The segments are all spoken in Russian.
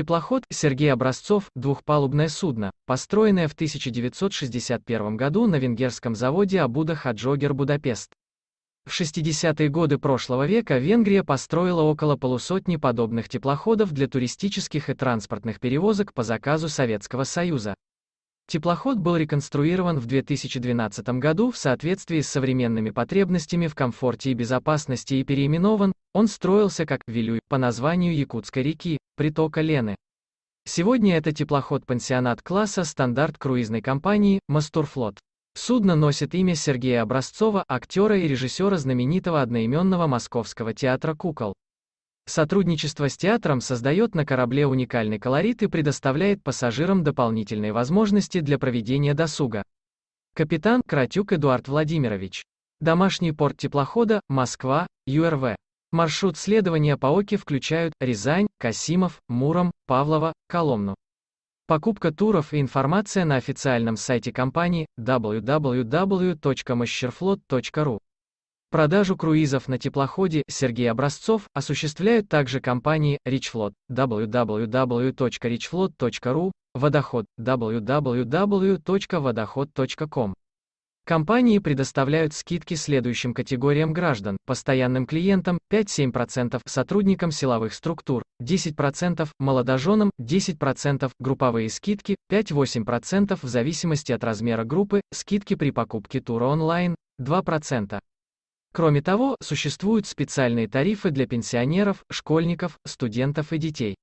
Теплоход Сергей Образцов – двухпалубное судно, построенное в 1961 году на венгерском заводе Абуда Хаджогер Будапест. В 60-е годы прошлого века Венгрия построила около полусотни подобных теплоходов для туристических и транспортных перевозок по заказу Советского Союза. Теплоход был реконструирован в 2012 году в соответствии с современными потребностями в комфорте и безопасности и переименован, он строился как «Вилюй» по названию Якутской реки, притока Лены. Сегодня это теплоход-пансионат класса стандарт круизной компании «Мастурфлот». Судно носит имя Сергея Образцова, актера и режиссера знаменитого одноименного московского театра «Кукол». Сотрудничество с театром создает на корабле уникальный колорит и предоставляет пассажирам дополнительные возможности для проведения досуга. Капитан Кратюк Эдуард Владимирович. Домашний порт теплохода, Москва, ЮРВ. Маршрут следования по Оки включают Рязань, Касимов, Муром, Павлова, Коломну. Покупка туров и информация на официальном сайте компании www.mascherflot.ru. Продажу круизов на теплоходе Сергей Образцов осуществляют также компании Richflot www.richflot.ru, Водоход www.водоход.com. Компании предоставляют скидки следующим категориям граждан, постоянным клиентам 5-7%, сотрудникам силовых структур 10%, молодоженам 10%, групповые скидки 5-8% в зависимости от размера группы, скидки при покупке тура онлайн 2%. Кроме того, существуют специальные тарифы для пенсионеров, школьников, студентов и детей.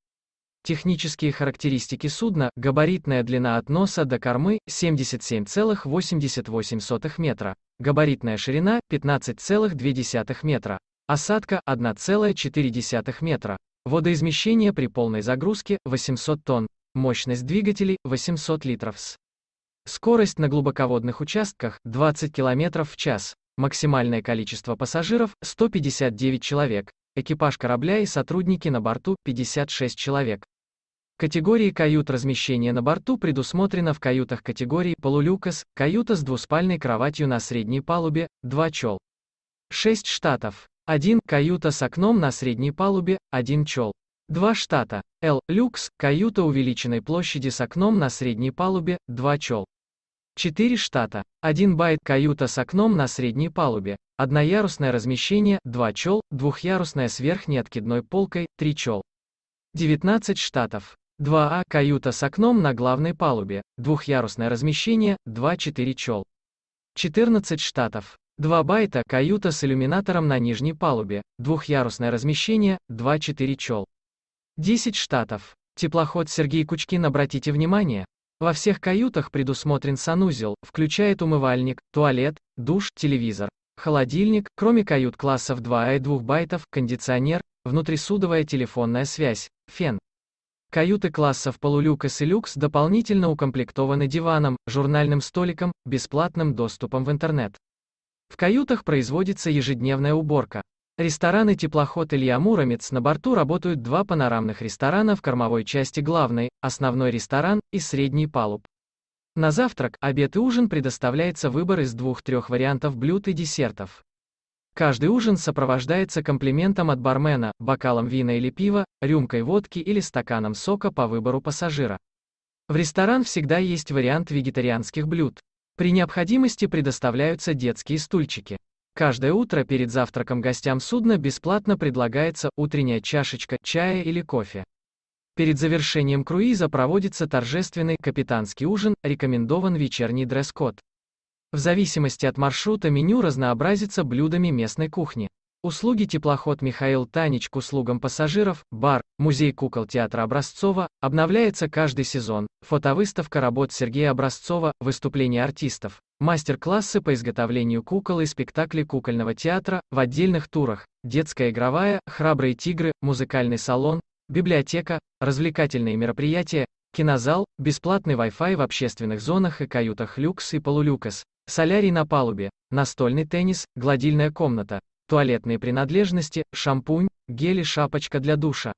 Технические характеристики судна, габаритная длина от носа до кормы 77,88 метра, габаритная ширина 15,2 метра, осадка 1,4 метра, водоизмещение при полной загрузке 800 тонн, мощность двигателей 800 литров с. Скорость на глубоководных участках 20 км в час, максимальное количество пассажиров 159 человек, экипаж корабля и сотрудники на борту 56 человек. Категории кают размещения на борту предусмотрено в каютах категории полулюкас, каюта с двуспальной кроватью на средней палубе, 2 чел. 6 штатов. 1. Каюта с окном на средней палубе, 1 чел. 2 штата. Л. Люкс, каюта увеличенной площади с окном на средней палубе, 2 чел. 4 штата. 1 байт каюта с окном на средней палубе. Одноярусное размещение, 2 чел, двухъярусное с верхней откидной полкой, 3 чел. 19 штатов. 2А а, каюта с окном на главной палубе, двухъярусное размещение, 2-4 чел. 14 штатов. 2 байта каюта с иллюминатором на нижней палубе, двухъярусное размещение, 2-4 чел. 10 штатов. Теплоход Сергей Кучкин обратите внимание. Во всех каютах предусмотрен санузел, включает умывальник, туалет, душ, телевизор, холодильник, кроме кают классов 2А а и 2 байтов, кондиционер, внутрисудовая телефонная связь, фен. Каюты классов полулюкс и люкс дополнительно укомплектованы диваном, журнальным столиком, бесплатным доступом в интернет. В каютах производится ежедневная уборка. Рестораны «Теплоход» Илья Муромец на борту работают два панорамных ресторана в кормовой части главной, основной ресторан и средний палуб. На завтрак, обед и ужин предоставляется выбор из двух-трех вариантов блюд и десертов. Каждый ужин сопровождается комплиментом от бармена, бокалом вина или пива, рюмкой водки или стаканом сока по выбору пассажира. В ресторан всегда есть вариант вегетарианских блюд. При необходимости предоставляются детские стульчики. Каждое утро перед завтраком гостям судна бесплатно предлагается утренняя чашечка чая или кофе. Перед завершением круиза проводится торжественный капитанский ужин, рекомендован вечерний дресс-код. В зависимости от маршрута меню разнообразится блюдами местной кухни. Услуги теплоход Михаил Танич к услугам пассажиров, бар, музей кукол театра Образцова, обновляется каждый сезон, фотовыставка работ Сергея Образцова, выступления артистов, мастер-классы по изготовлению кукол и спектакли кукольного театра, в отдельных турах, детская игровая, храбрые тигры, музыкальный салон, библиотека, развлекательные мероприятия, кинозал, бесплатный Wi-Fi в общественных зонах и каютах люкс и полулюкс, солярий на палубе, настольный теннис, гладильная комната, туалетные принадлежности, шампунь, гели, шапочка для душа.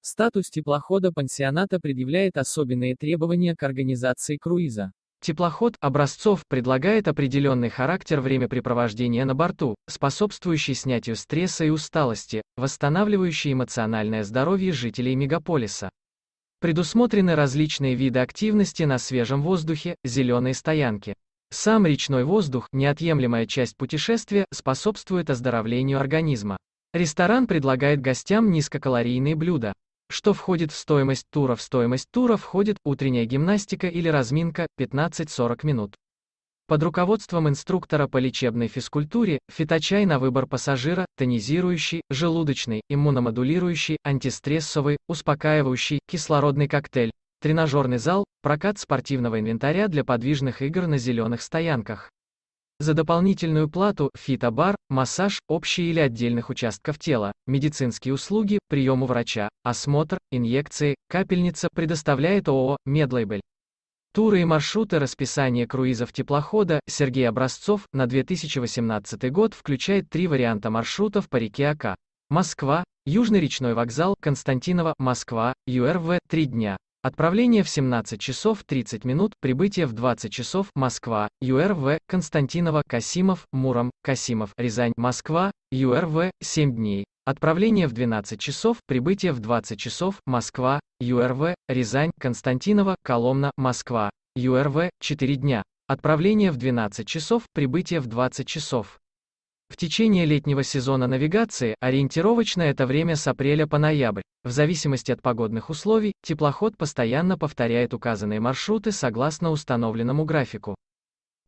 Статус теплохода пансионата предъявляет особенные требования к организации круиза. Теплоход образцов предлагает определенный характер времяпрепровождения на борту, способствующий снятию стресса и усталости, восстанавливающий эмоциональное здоровье жителей мегаполиса. Предусмотрены различные виды активности на свежем воздухе, зеленые стоянки. Сам речной воздух, неотъемлемая часть путешествия, способствует оздоровлению организма. Ресторан предлагает гостям низкокалорийные блюда. Что входит в стоимость тура? В стоимость тура входит утренняя гимнастика или разминка 15-40 минут. Под руководством инструктора по лечебной физкультуре, фиточай на выбор пассажира, тонизирующий, желудочный, иммуномодулирующий, антистрессовый, успокаивающий, кислородный коктейль, тренажерный зал, прокат спортивного инвентаря для подвижных игр на зеленых стоянках. За дополнительную плату – фитобар, массаж, общий или отдельных участков тела, медицинские услуги, прием у врача, осмотр, инъекции, капельница предоставляет ООО «Медлейбель». Туры и маршруты расписания круизов теплохода Сергей Образцов на 2018 год включает три варианта маршрутов по реке Ака. Москва, Южный речной вокзал, Константинова, Москва, ЮРВ, 3 дня, Отправление в 17 часов 30 минут, прибытие в 20 часов, Москва, ЮРВ, Константинова, Касимов, Муром, Касимов, Рязань, Москва, ЮРВ, 7 дней. Отправление в 12 часов, прибытие в 20 часов, Москва, ЮРВ, Рязань, Константинова, Коломна, Москва, ЮРВ, 4 дня. Отправление в 12 часов, прибытие в 20 часов. В течение летнего сезона навигации, ориентировочно это время с апреля по ноябрь, в зависимости от погодных условий, теплоход постоянно повторяет указанные маршруты согласно установленному графику.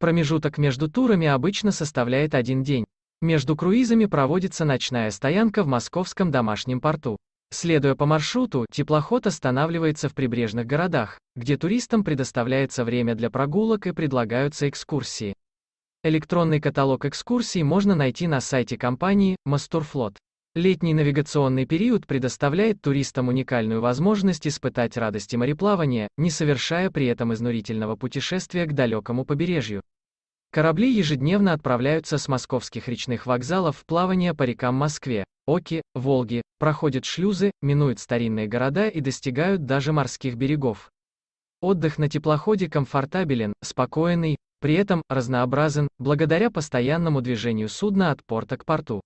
Промежуток между турами обычно составляет один день. Между круизами проводится ночная стоянка в московском домашнем порту. Следуя по маршруту, теплоход останавливается в прибрежных городах, где туристам предоставляется время для прогулок и предлагаются экскурсии. Электронный каталог экскурсий можно найти на сайте компании «Мастурфлот». Летний навигационный период предоставляет туристам уникальную возможность испытать радости мореплавания, не совершая при этом изнурительного путешествия к далекому побережью. Корабли ежедневно отправляются с московских речных вокзалов в плавание по рекам Москве, Оки, Волги, проходят шлюзы, минуют старинные города и достигают даже морских берегов. Отдых на теплоходе комфортабелен, спокойный, при этом разнообразен благодаря постоянному движению судна от порта к порту.